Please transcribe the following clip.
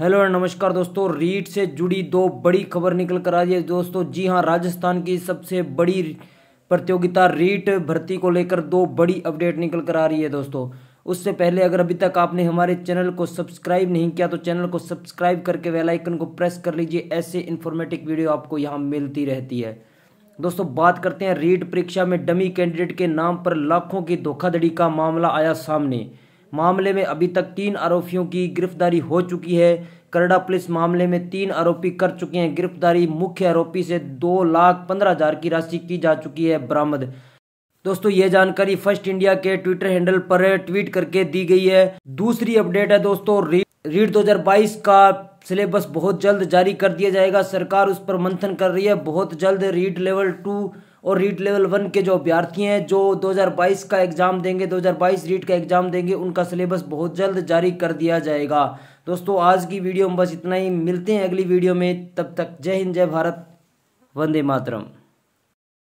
hello नमस्कार दोस्तों रीट से जुड़ी दो बड़ी खबर निकल कर आ रही है दोस्तों जी हाँ राजस्थान की सबसे बड़ी प्रतियोगिता रीट भर्ती को लेकर दो बड़ी अपडेट निकल कर आ रही है दोस्तों उससे पहले अगर अभी तक आपने हमारे चैनल को सब्सक्राइब नहीं किया तो चैनल को सब्सक्राइब करके वेलाइकन को प्रेस कर लीजिए ऐसे इन्फॉर्मेटिव वीडियो आपको यहाँ मिलती रहती है दोस्तों बात करते हैं रीट परीक्षा में डमी कैंडिडेट के नाम पर लाखों की धोखाधड़ी का मामला आया सामने मामले में अभी तक तीन आरोपियों की गिरफ्तारी हो चुकी है करडा पुलिस मामले में तीन आरोपी कर चुके हैं गिरफ्तारी मुख्य आरोपी से दो लाख पंद्रह हजार की राशि की जा चुकी है बरामद दोस्तों ये जानकारी फर्स्ट इंडिया के ट्विटर हैंडल पर ट्वीट करके दी गई है दूसरी अपडेट है दोस्तों रीड दो का सिलेबस बहुत जल्द जारी कर दिया जाएगा सरकार उस पर मंथन कर रही है बहुत जल्द रीड लेवल टू और रीट लेवल वन के जो अभ्यर्थी हैं जो 2022 का एग्ज़ाम देंगे 2022 रीट का एग्ज़ाम देंगे उनका सिलेबस बहुत जल्द जारी कर दिया जाएगा दोस्तों आज की वीडियो में बस इतना ही मिलते हैं अगली वीडियो में तब तक जय हिंद जय भारत वंदे मातरम